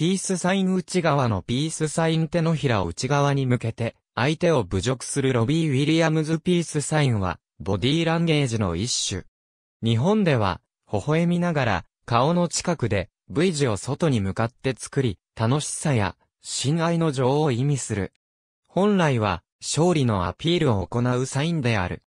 ピースサイン内側のピースサイン手のひらを内側に向けて、相手を侮辱するロビー・ウィリアムズピースサインは、ボディーランゲージの一種。日本では、微笑みながら、顔の近くで、V 字を外に向かって作り、楽しさや、親愛の情を意味する。本来は、勝利のアピールを行うサインである。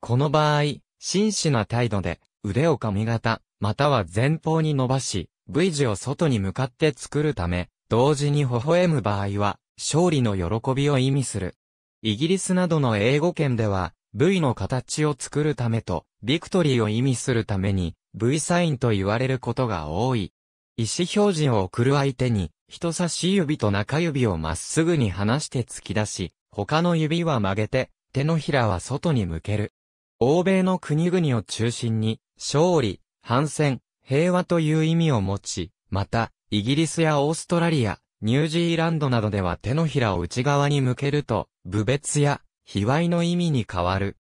この場合、真摯な態度で、腕を髪型、または前方に伸ばし、V 字を外に向かって作るため、同時に微笑む場合は、勝利の喜びを意味する。イギリスなどの英語圏では、V の形を作るためと、ビクトリーを意味するために、V サインと言われることが多い。意思表示を送る相手に、人差し指と中指をまっすぐに離して突き出し、他の指は曲げて、手のひらは外に向ける。欧米の国々を中心に、勝利、反戦、平和という意味を持ち、また、イギリスやオーストラリア、ニュージーランドなどでは手のひらを内側に向けると、侮蔑や、卑猥の意味に変わる。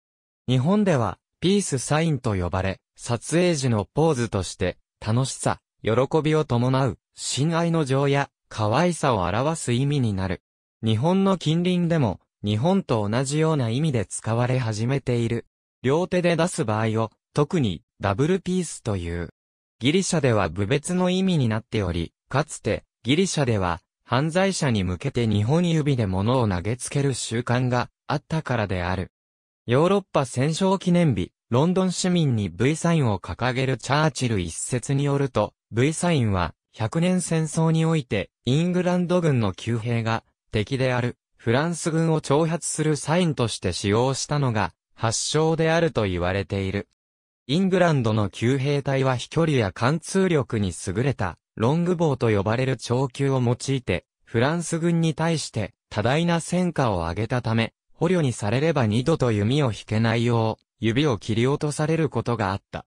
日本では、ピースサインと呼ばれ、撮影時のポーズとして、楽しさ、喜びを伴う、親愛の情や、可愛さを表す意味になる。日本の近隣でも、日本と同じような意味で使われ始めている。両手で出す場合を、特に、ダブルピースという。ギリシャでは部別の意味になっており、かつて、ギリシャでは、犯罪者に向けて日本指で物を投げつける習慣があったからである。ヨーロッパ戦勝記念日、ロンドン市民に V サインを掲げるチャーチル一説によると、V サインは、100年戦争において、イングランド軍の旧兵が、敵である、フランス軍を挑発するサインとして使用したのが、発祥であると言われている。イングランドの旧兵隊は飛距離や貫通力に優れた、ロングボウと呼ばれる長球を用いて、フランス軍に対して多大な戦果を上げたため、捕虜にされれば二度と弓を引けないよう、指を切り落とされることがあった。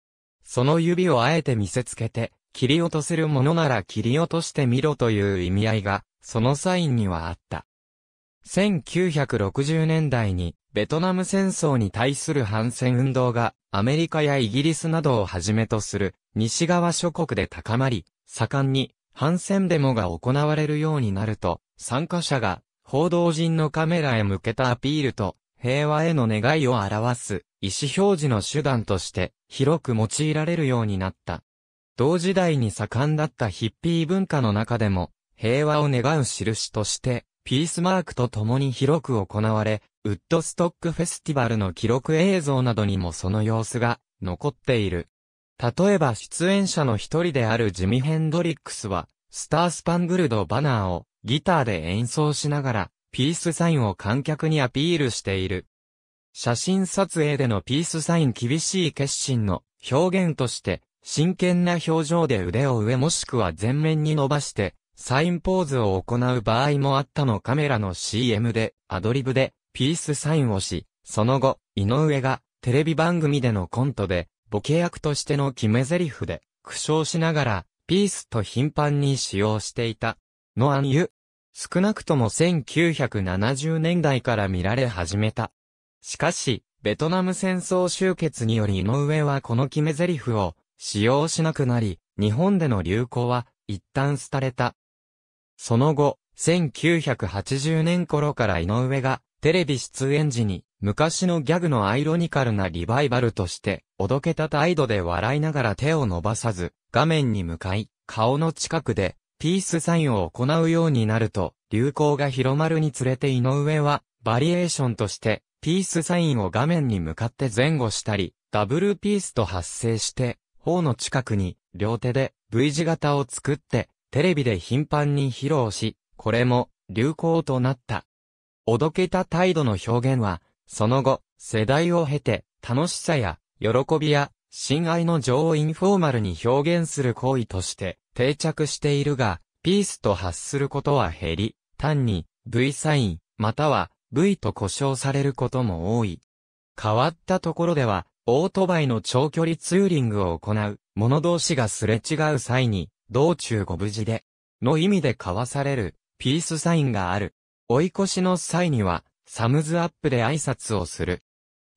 その指をあえて見せつけて、切り落とせるものなら切り落としてみろという意味合いが、そのサインにはあった。1960年代にベトナム戦争に対する反戦運動がアメリカやイギリスなどをはじめとする西側諸国で高まり、盛んに反戦デモが行われるようになると、参加者が報道陣のカメラへ向けたアピールと平和への願いを表す意思表示の手段として広く用いられるようになった。同時代に盛んだったヒッピー文化の中でも平和を願う印としてピースマークと共に広く行われ、ウッドストックフェスティバルの記録映像などにもその様子が残っている。例えば出演者の一人であるジミ・ヘンドリックスは、スタースパングルド・バナーをギターで演奏しながら、ピースサインを観客にアピールしている。写真撮影でのピースサイン厳しい決心の表現として、真剣な表情で腕を上もしくは前面に伸ばして、サインポーズを行う場合もあったのカメラの CM で、アドリブで、ピースサインをし、その後、井上が、テレビ番組でのコントで、ボケ役としての決め台詞で、苦笑しながら、ピースと頻繁に使用していた、のあんゆ。少なくとも1970年代から見られ始めた。しかし、ベトナム戦争終結により井上はこの決め台詞を使用しなくなり、日本での流行は一旦廃れた。その後、1980年頃から井上が、テレビ出演時に、昔のギャグのアイロニカルなリバイバルとして、おどけた態度で笑いながら手を伸ばさず、画面に向かい、顔の近くで、ピースサインを行うようになると、流行が広まるにつれて井上は、バリエーションとして、ピースサインを画面に向かって前後したり、ダブルピースと発生して、頬の近くに、両手で V 字型を作って、テレビで頻繁に披露し、これも流行となった。おどけた態度の表現は、その後、世代を経て、楽しさや、喜びや、親愛の情をインフォーマルに表現する行為として定着しているが、ピースと発することは減り、単に V サイン、または V と呼称されることも多い。変わったところでは、オートバイの長距離ツーリングを行う、者同士がすれ違う際に、道中ご無事で、の意味で交わされる、ピースサインがある。追い越しの際には、サムズアップで挨拶をする。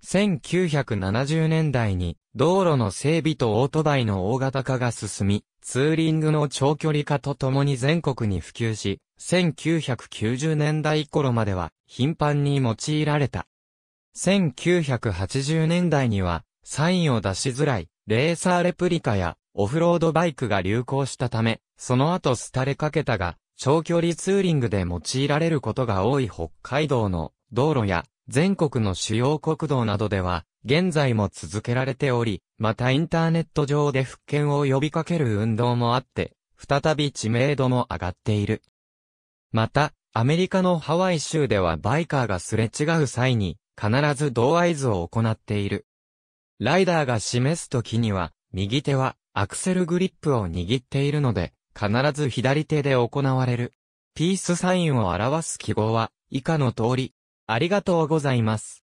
1970年代に、道路の整備とオートバイの大型化が進み、ツーリングの長距離化とともに全国に普及し、1990年代頃までは頻繁に用いられた。1980年代には、サインを出しづらい、レーサーレプリカやオフロードバイクが流行したため、その後廃れかけたが、長距離ツーリングで用いられることが多い北海道の道路や全国の主要国道などでは、現在も続けられており、またインターネット上で復権を呼びかける運動もあって、再び知名度も上がっている。また、アメリカのハワイ州ではバイカーがすれ違う際に、必ず同合図を行っている。ライダーが示すときには、右手はアクセルグリップを握っているので、必ず左手で行われる。ピースサインを表す記号は、以下の通り。ありがとうございます。